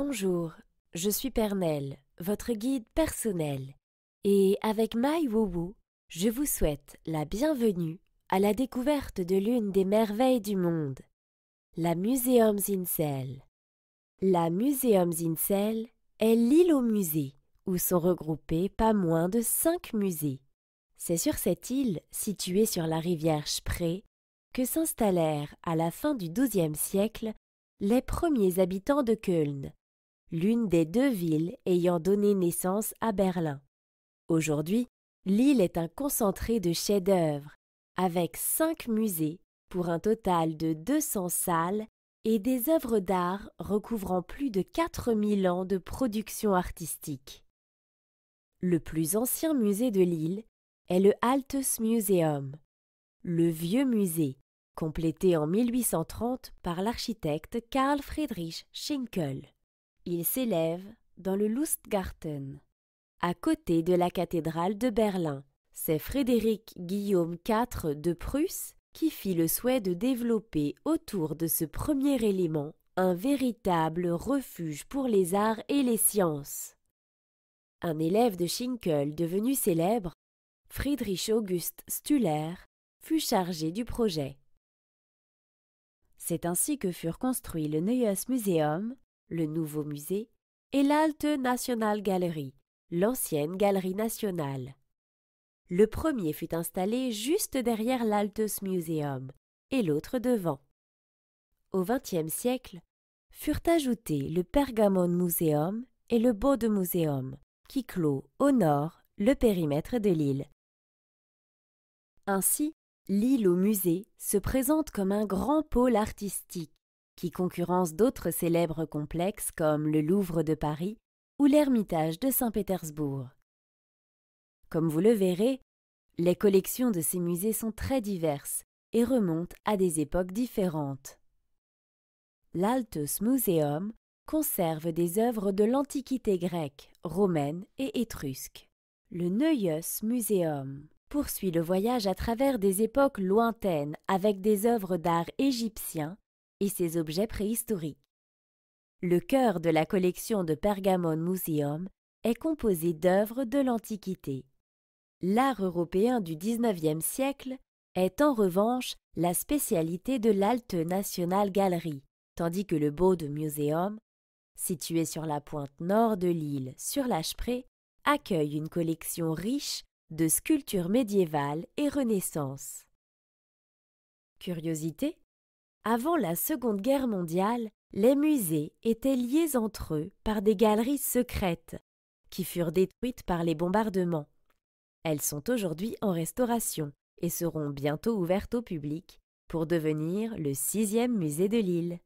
Bonjour, je suis Pernel, votre guide personnel, et avec My je vous souhaite la bienvenue à la découverte de l'une des merveilles du monde, la Museum Zinsel. La Museum Zinsel est l'île aux musées où sont regroupés pas moins de cinq musées. C'est sur cette île, située sur la rivière Spree, que s'installèrent à la fin du XIIe siècle les premiers habitants de Köln, l'une des deux villes ayant donné naissance à Berlin. Aujourd'hui, l'île est un concentré de chefs-d'œuvre, avec cinq musées pour un total de 200 salles et des œuvres d'art recouvrant plus de 4000 ans de production artistique. Le plus ancien musée de l'île est le Altes Museum, le vieux musée, complété en 1830 par l'architecte Karl Friedrich Schinkel. Il s'élève dans le Lustgarten, à côté de la cathédrale de Berlin. C'est Frédéric Guillaume IV de Prusse qui fit le souhait de développer autour de ce premier élément un véritable refuge pour les arts et les sciences. Un élève de Schinkel devenu célèbre, Friedrich August Stuller, fut chargé du projet. C'est ainsi que furent construits le Neues Museum, le nouveau musée, et l'Alte National Gallery, l'ancienne galerie nationale. Le premier fut installé juste derrière l'Altes Museum et l'autre devant. Au XXe siècle, furent ajoutés le Pergamon Museum et le Bode Museum, qui clôt au nord le périmètre de l'île. Ainsi, l'île au musée se présente comme un grand pôle artistique qui concurrence d'autres célèbres complexes comme le Louvre de Paris ou l'Ermitage de Saint-Pétersbourg. Comme vous le verrez, les collections de ces musées sont très diverses et remontent à des époques différentes. L'Altus Museum conserve des œuvres de l'Antiquité grecque, romaine et étrusque. Le Neues Museum poursuit le voyage à travers des époques lointaines avec des œuvres d'art égyptien, et ses objets préhistoriques. Le cœur de la collection de Pergamon Museum est composé d'œuvres de l'Antiquité. L'art européen du XIXe siècle est en revanche la spécialité de l'Alte National Gallery, tandis que le Bode Museum, situé sur la pointe nord de l'île, sur l'Achpré, accueille une collection riche de sculptures médiévales et renaissance. Curiosité avant la Seconde Guerre mondiale, les musées étaient liés entre eux par des galeries secrètes, qui furent détruites par les bombardements. Elles sont aujourd'hui en restauration et seront bientôt ouvertes au public pour devenir le sixième musée de Lille.